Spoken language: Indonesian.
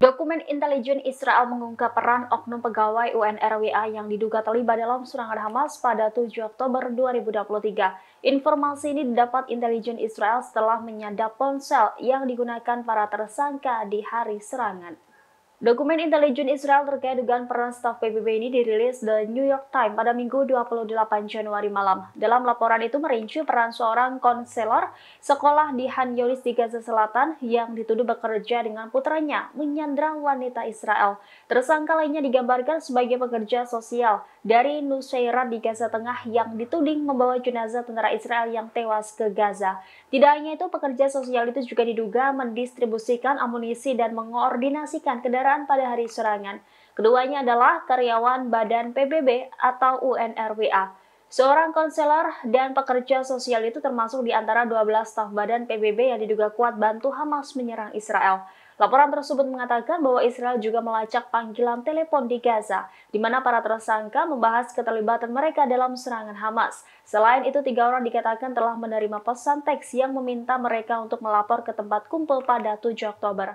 Dokumen intelijen Israel mengungkap peran oknum pegawai UNRWA yang diduga terlibat dalam serangan Hamas pada 7 Oktober 2023. Informasi ini didapat intelijen Israel setelah menyadap ponsel yang digunakan para tersangka di hari serangan. Dokumen intelijen Israel terkait dugaan peran staf PBB ini dirilis The New York Times pada Minggu 28 Januari malam. Dalam laporan itu merinci peran seorang konselor sekolah di Han di Gaza Selatan yang dituduh bekerja dengan putranya menyandra wanita Israel. Tersangka lainnya digambarkan sebagai pekerja sosial dari Nusairat di Gaza Tengah yang dituding membawa jenazah tentara Israel yang tewas ke Gaza. Tidak hanya itu, pekerja sosial itu juga diduga mendistribusikan amunisi dan mengoordinasikan kendaraan pada hari serangan. Keduanya adalah karyawan Badan PBB atau UNRWA. Seorang konselor dan pekerja sosial itu termasuk di antara 12 staf badan PBB yang diduga kuat bantu Hamas menyerang Israel. Laporan tersebut mengatakan bahwa Israel juga melacak panggilan telepon di Gaza, di mana para tersangka membahas keterlibatan mereka dalam serangan Hamas. Selain itu, tiga orang dikatakan telah menerima pesan teks yang meminta mereka untuk melapor ke tempat kumpul pada 7 Oktober.